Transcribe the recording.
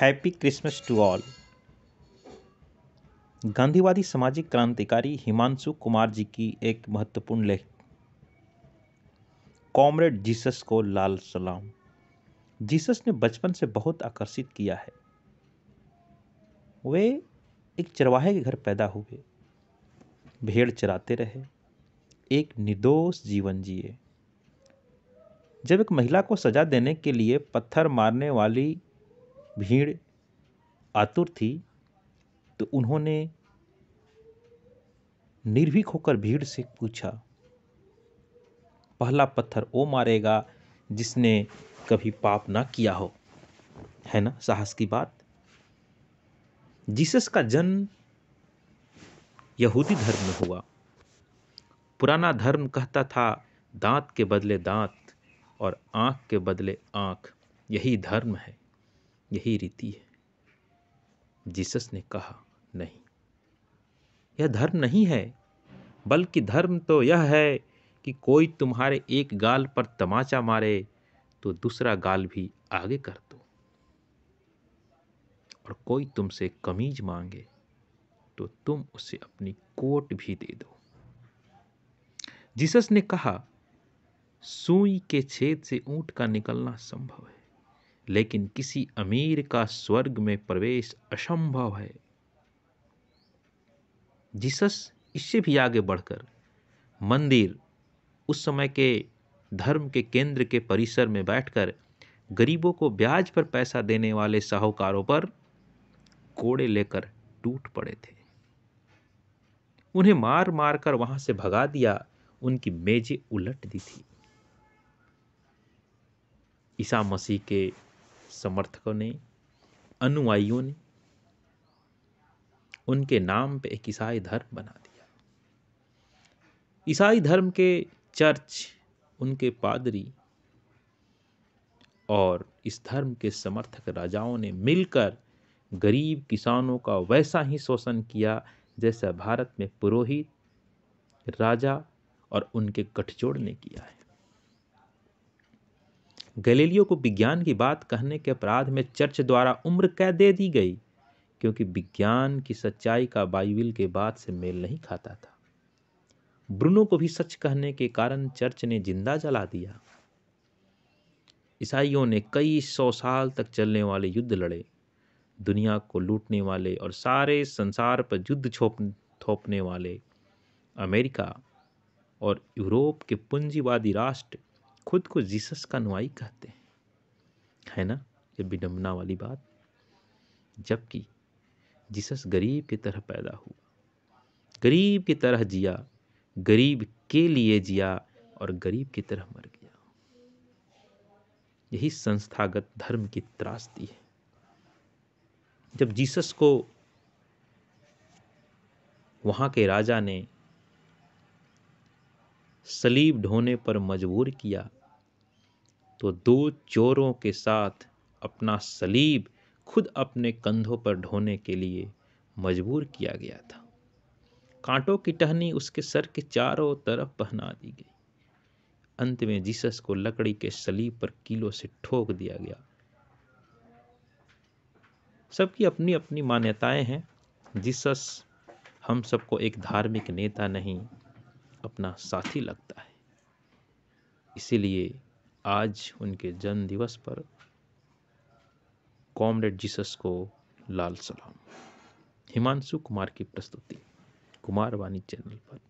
happy Christmas to all गांधीवादी सामाजिक क्रांतिकारी हिमांशु कुमार जी की एक महत्वपूर्ण लेख कॉमरेड जीसस को लाल सलाम जीसस ने बचपन से बहुत आकर्षित किया है वे एक चरवाहे के घर पैदा हुए भेड़ चराते रहे एक निर्दोष जीवन जिए जब एक महिला को सजा देने के लिए पत्थर मारने वाली भीड़ आतुर थी तो उन्होंने निर्भीक होकर भीड़ से पूछा पहला पत्थर वो मारेगा जिसने कभी पाप ना किया हो है ना साहस की बात जीसस का जन्म यहूदी धर्म में हुआ पुराना धर्म कहता था दांत के बदले दांत और आंख के बदले आंख यही धर्म है यही रीति है जीसस ने कहा नहीं यह धर्म नहीं है बल्कि धर्म तो यह है कि कोई तुम्हारे एक गाल पर तमाचा मारे तो दूसरा गाल भी आगे कर दो और कोई तुमसे कमीज मांगे तो तुम उसे अपनी कोट भी दे दो जीसस ने कहा सुई के छेद से ऊंट का निकलना संभव है लेकिन किसी अमीर का स्वर्ग में प्रवेश असंभव है जीसस इससे भी आगे बढ़कर मंदिर उस समय के धर्म के केंद्र के परिसर में बैठकर गरीबों को ब्याज पर पैसा देने वाले साहूकारों पर कोड़े लेकर टूट पड़े थे उन्हें मार मार कर वहां से भगा दिया उनकी मेजें उलट दी थी ईसा मसीह के समर्थकों ने अनुयायियों ने उनके नाम पे एक ईसाई धर्म बना दिया ईसाई धर्म के चर्च उनके पादरी और इस धर्म के समर्थक राजाओं ने मिलकर गरीब किसानों का वैसा ही शोषण किया जैसा भारत में पुरोहित राजा और उनके गठजोड़ ने किया है गैलीलियो को विज्ञान की बात कहने के अपराध में चर्च द्वारा उम्र कैद दे दी गई क्योंकि विज्ञान की सच्चाई का बाइबिल के बाद से मेल नहीं खाता था ब्रूनो को भी सच कहने के कारण चर्च ने जिंदा जला दिया ईसाइयों ने कई सौ साल तक चलने वाले युद्ध लड़े दुनिया को लूटने वाले और सारे संसार पर युद्ध छोप थोपने वाले अमेरिका और यूरोप के पूंजीवादी राष्ट्र खुद को जीसस का नुआई कहते हैं है ना ये विडम्बना वाली बात जबकि जीसस गरीब की तरह पैदा हुआ गरीब की तरह जिया गरीब के लिए जिया और गरीब की तरह मर गया यही संस्थागत धर्म की त्रासदी है जब जीसस को वहां के राजा ने सलीब ढोने पर मजबूर किया तो दो चोरों के साथ अपना सलीब खुद अपने कंधों पर ढोने के लिए मजबूर किया गया था कांटों की टहनी उसके सर के चारों तरफ पहना दी गई अंत में जीसस को लकड़ी के सलीब पर कीलों से ठोक दिया गया सबकी अपनी अपनी मान्यताएं हैं जीसस हम सबको एक धार्मिक नेता नहीं अपना साथी लगता है इसीलिए आज उनके जन्म दिवस पर कॉमरेड जीसस को लाल सलाम हिमांशु कुमार की प्रस्तुति कुमार वाणी चैनल पर